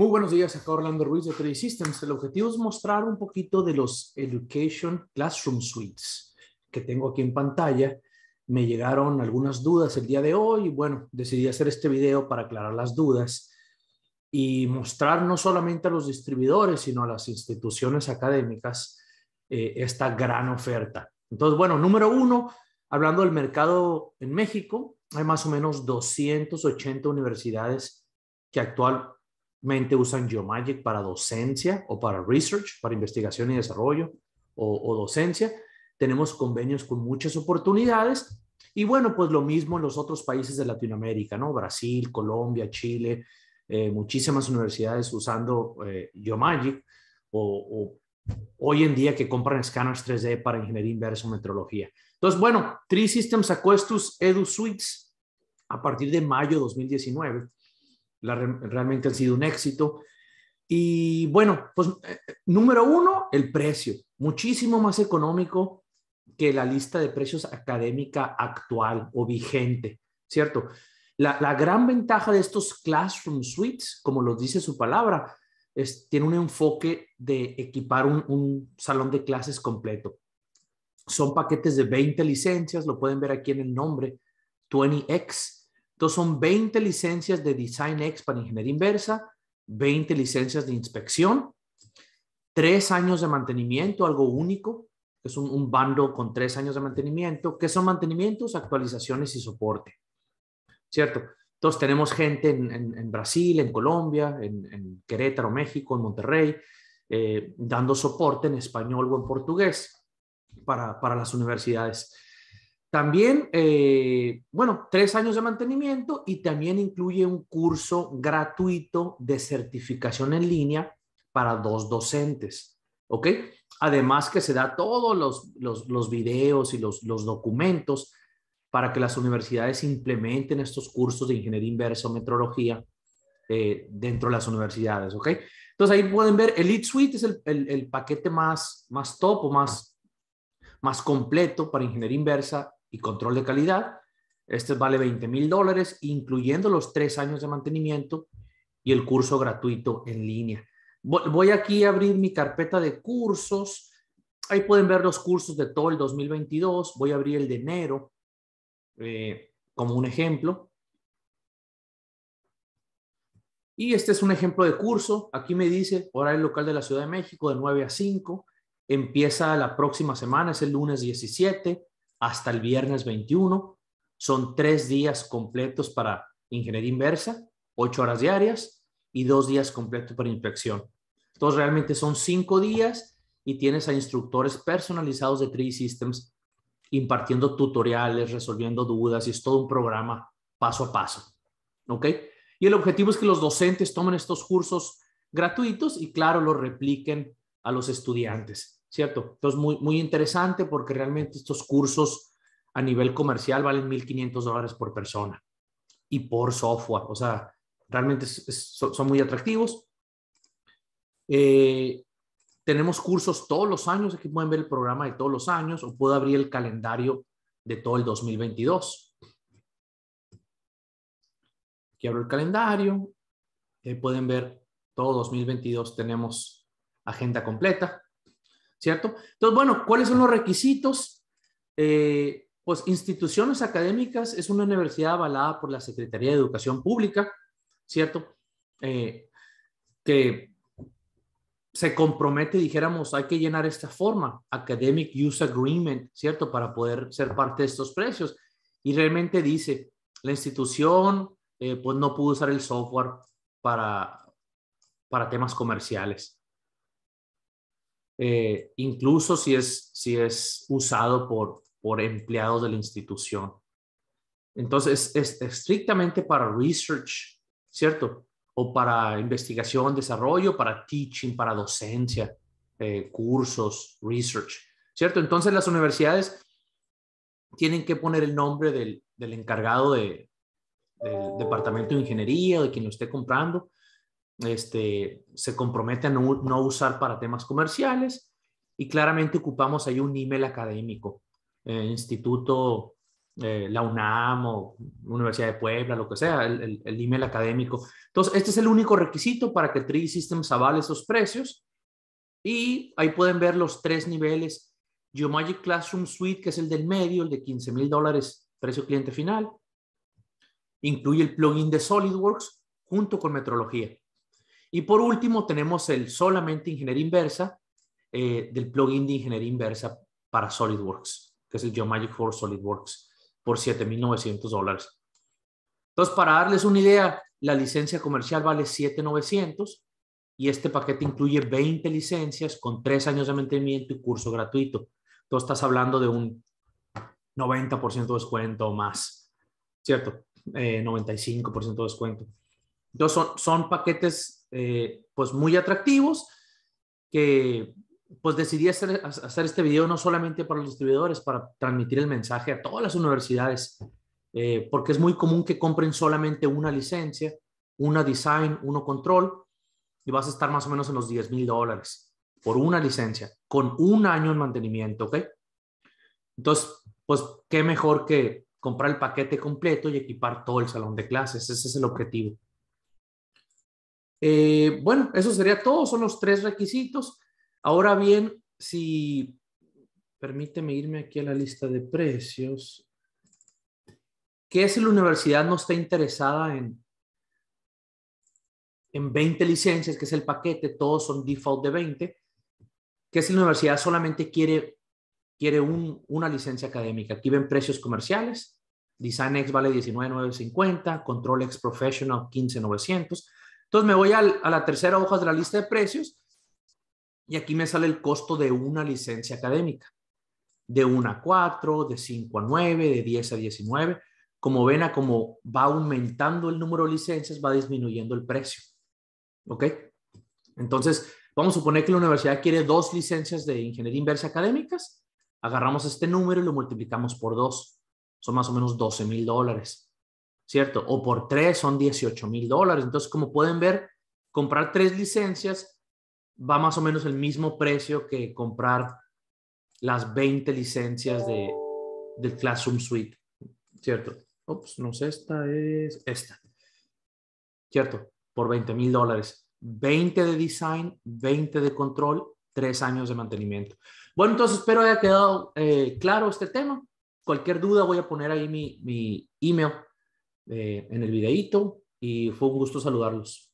Muy buenos días, acá Orlando Ruiz de 3 Systems. El objetivo es mostrar un poquito de los Education Classroom Suites que tengo aquí en pantalla. Me llegaron algunas dudas el día de hoy y bueno, decidí hacer este video para aclarar las dudas y mostrar no solamente a los distribuidores, sino a las instituciones académicas eh, esta gran oferta. Entonces, bueno, número uno, hablando del mercado en México, hay más o menos 280 universidades que actual, Mente usan Geomagic para docencia o para research, para investigación y desarrollo o, docencia. Tenemos convenios con muchas oportunidades y bueno, pues lo mismo en los otros países de Latinoamérica, ¿no? Brasil, Colombia, Chile, eh, muchísimas universidades usando eh, Geomagic o, hoy en día que compran escáneres 3D para ingeniería inversa o metrología. Entonces, bueno, Tree Systems sacó estos Suites a partir de mayo de 2019 realmente han sido un éxito. Y bueno, pues eh, número uno, el precio, muchísimo más económico que la lista de precios académica actual o vigente, ¿cierto? La, gran ventaja de estos Classroom Suites, como lo dice su palabra, es, tiene un enfoque de equipar un, un salón de clases completo. Son paquetes de 20 licencias, lo pueden ver aquí en el nombre, 20X, entonces son 20 licencias de Design X para ingeniería inversa, 20 licencias de inspección, 3 años de mantenimiento, algo único, que es un, bando con 3 años de mantenimiento, que son mantenimientos, actualizaciones y soporte. ¿Cierto? Entonces tenemos gente en, Brasil, en Colombia, en, Querétaro, México, en Monterrey, eh, dando soporte en español o en portugués para, para las universidades. También, eh, bueno, tres años de mantenimiento y también incluye un curso gratuito de certificación en línea para dos docentes, ¿ok? Además que se da todos los, videos y los, documentos para que las universidades implementen estos cursos de ingeniería inversa o metrología eh, dentro de las universidades, ¿ok? Entonces ahí pueden ver, el Elite Suite es el, paquete más, más top más, más completo para ingeniería inversa y control de calidad. Este vale 20 mil dólares, incluyendo los tres años de mantenimiento y el curso gratuito en línea. Voy aquí a abrir mi carpeta de cursos. Ahí pueden ver los cursos de todo el 2022. Voy a abrir el de enero eh, como un ejemplo. Y este es un ejemplo de curso. Aquí me dice horario local de la Ciudad de México de 9 a 5. Empieza la próxima semana, es el lunes 17 hasta el viernes 21. Son tres días completos para ingeniería inversa, ocho horas diarias y dos días completos para inspección. Entonces, realmente son cinco días y tienes a instructores personalizados de 3 Systems impartiendo tutoriales, resolviendo dudas y es todo un programa paso a paso. ¿Ok? Y el objetivo es que los docentes tomen estos cursos gratuitos y, claro, los repliquen a los estudiantes. ¿cierto? Entonces, muy, muy interesante porque realmente estos cursos a nivel comercial valen 1.500 dólares por persona y por software, o sea, realmente son muy atractivos. Eh, tenemos cursos todos los años, aquí pueden ver el programa de todos los años o puedo abrir el calendario de todo el 2022. Aquí abro el calendario, pueden ver todo 2022 tenemos agenda completa. ¿cierto? Entonces, bueno, ¿cuáles son los requisitos? Eh, pues instituciones académicas es una universidad avalada por la Secretaría de Educación Pública, ¿cierto? Eh, que se compromete, dijéramos, hay que llenar esta forma, Academic Use Agreement, ¿cierto? Para poder ser parte de estos precios. Y realmente dice, la institución eh, pues no pudo usar el software para temas comerciales, eh, incluso si es, usado por, empleados de la institución. Entonces, es, estrictamente para research, ¿cierto? O para investigación, desarrollo, para teaching, para docencia, eh, cursos, research, ¿cierto? Entonces, las universidades tienen que poner el nombre del, encargado del departamento de ingeniería o de quien lo esté comprando este, se compromete a no, usar para temas comerciales y claramente ocupamos ahí un email académico, eh, instituto, eh, la UNAM o Universidad de Puebla, lo que sea, el, el, nivel académico. Entonces, este es el único requisito para que 3D Systems avale esos precios y ahí pueden ver los tres niveles. Geomagic Classroom Suite, que es el del medio, el de 15 mil dólares, precio cliente final. Incluye el plugin de SolidWorks junto con metrología. Y por último, tenemos el solamente ingeniería inversa eh, del plugin de ingeniería inversa para SolidWorks, que es el Geomagic for SolidWorks, por 7.900 dólares. Entonces, para darles una idea, la licencia comercial vale 7.900 y este paquete incluye 20 licencias con 3 años de mantenimiento y curso gratuito. Entonces, estás hablando de un 90% de descuento o más, ¿cierto? 95% eh, de descuento. Entonces, son, son paquetes eh, pues muy atractivos que pues decidí hacer, este video no solamente para los distribuidores, para transmitir el mensaje a todas las universidades, eh, porque es muy común que compren solamente una licencia, una design, uno control, y vas a estar más o menos en los 10 mil dólares por una licencia, con un año en mantenimiento, ¿ok? Entonces, pues, qué mejor que comprar el paquete completo y equipar todo el salón de clases, ese es el objetivo. Eh, bueno, eso sería todo, son los tres requisitos. Ahora bien, si permíteme irme aquí a la lista de precios. ¿Qué es si la universidad no está interesada en, en 20 licencias, que es el paquete, todos son default de 20? ¿Qué si la universidad solamente quiere, quiere una licencia académica? Aquí ven precios comerciales. Design X vale 19,950, Control X Professional 15,900. Entonces me voy a la tercera hoja de la lista de precios y aquí me sale el costo de una licencia académica. De 1 a 4, de 5 a 9, de 10 a 19. Como ven, a como va aumentando el número de licencias, va disminuyendo el precio. ¿Ok? Entonces, vamos a suponer que la universidad quiere dos licencias de ingeniería inversa académicas. Agarramos este número y lo multiplicamos por dos. Son más o menos 12 mil dólares. ¿cierto? O por tres son 18 mil dólares. Entonces, como pueden ver, comprar tres licencias va más o menos el mismo precio que comprar las 20 licencias de, del Classroom Suite, ¿cierto? Ops, oh, pues, no sé, esta es esta, ¿cierto? Por 20 mil dólares. 20 de design, 20 de control, 3 años de mantenimiento. Bueno, entonces espero haya quedado eh, claro este tema. Cualquier duda voy a poner ahí mi, mi email eh, en el videíto y fue un gusto saludarlos.